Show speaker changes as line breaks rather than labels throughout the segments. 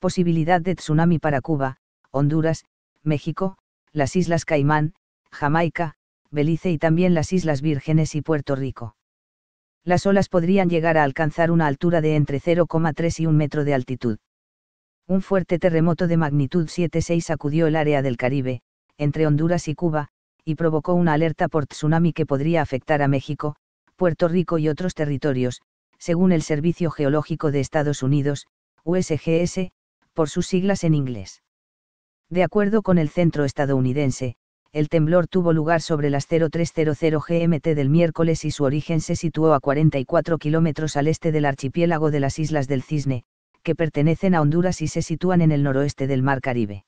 posibilidad de tsunami para Cuba, Honduras, México, las Islas Caimán, Jamaica, Belice y también las Islas Vírgenes y Puerto Rico. Las olas podrían llegar a alcanzar una altura de entre 0,3 y 1 metro de altitud. Un fuerte terremoto de magnitud 7,6 sacudió el área del Caribe, entre Honduras y Cuba, y provocó una alerta por tsunami que podría afectar a México, Puerto Rico y otros territorios, según el Servicio Geológico de Estados Unidos, USGS, por sus siglas en inglés. De acuerdo con el centro estadounidense, el temblor tuvo lugar sobre las 0300 GMT del miércoles y su origen se situó a 44 kilómetros al este del archipiélago de las Islas del Cisne, que pertenecen a Honduras y se sitúan en el noroeste del Mar Caribe.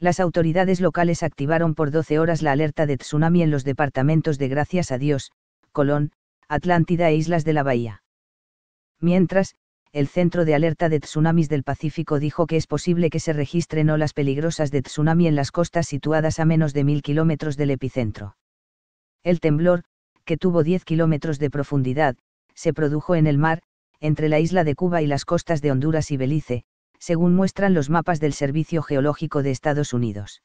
Las autoridades locales activaron por 12 horas la alerta de tsunami en los departamentos de Gracias a Dios, Colón, Atlántida e Islas de la Bahía. Mientras, el Centro de Alerta de Tsunamis del Pacífico dijo que es posible que se registren olas peligrosas de tsunami en las costas situadas a menos de mil kilómetros del epicentro. El temblor, que tuvo 10 kilómetros de profundidad, se produjo en el mar, entre la isla de Cuba y las costas de Honduras y Belice, según muestran los mapas del Servicio Geológico de Estados Unidos.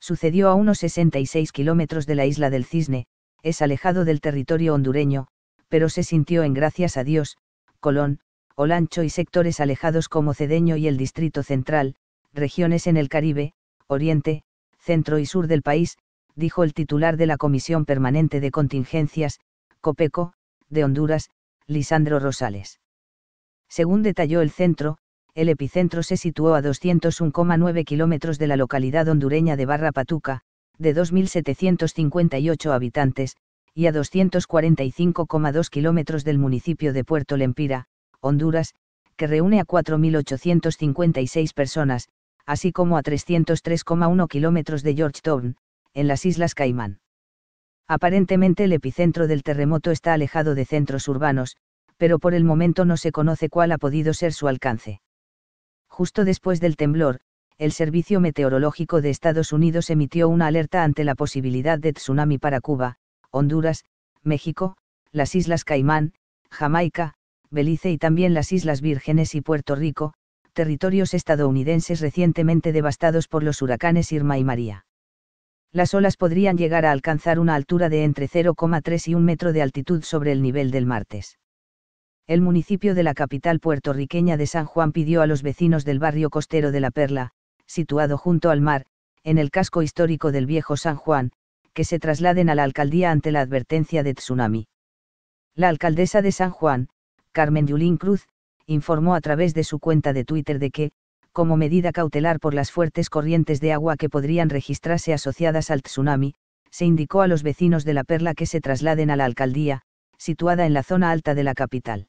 Sucedió a unos 66 kilómetros de la isla del Cisne, es alejado del territorio hondureño, pero se sintió en gracias a Dios, Colón, Olancho y sectores alejados como Cedeño y el Distrito Central, regiones en el Caribe, Oriente, Centro y Sur del país, dijo el titular de la Comisión Permanente de Contingencias, COPECO, de Honduras, Lisandro Rosales. Según detalló el centro, el epicentro se situó a 201,9 kilómetros de la localidad hondureña de Barra Patuca, de 2.758 habitantes, y a 245,2 kilómetros del municipio de Puerto Lempira, Honduras, que reúne a 4.856 personas, así como a 303,1 kilómetros de Georgetown, en las Islas Caimán. Aparentemente el epicentro del terremoto está alejado de centros urbanos, pero por el momento no se conoce cuál ha podido ser su alcance. Justo después del temblor, el Servicio Meteorológico de Estados Unidos emitió una alerta ante la posibilidad de tsunami para Cuba, Honduras, México, las Islas Caimán, Jamaica, Belice y también las Islas Vírgenes y Puerto Rico, territorios estadounidenses recientemente devastados por los huracanes Irma y María. Las olas podrían llegar a alcanzar una altura de entre 0,3 y 1 metro de altitud sobre el nivel del martes. El municipio de la capital puertorriqueña de San Juan pidió a los vecinos del barrio costero de La Perla, situado junto al mar, en el casco histórico del viejo San Juan, que se trasladen a la alcaldía ante la advertencia de tsunami. La alcaldesa de San Juan, Carmen Yulín Cruz, informó a través de su cuenta de Twitter de que, como medida cautelar por las fuertes corrientes de agua que podrían registrarse asociadas al tsunami, se indicó a los vecinos de la Perla que se trasladen a la alcaldía, situada en la zona alta de la capital.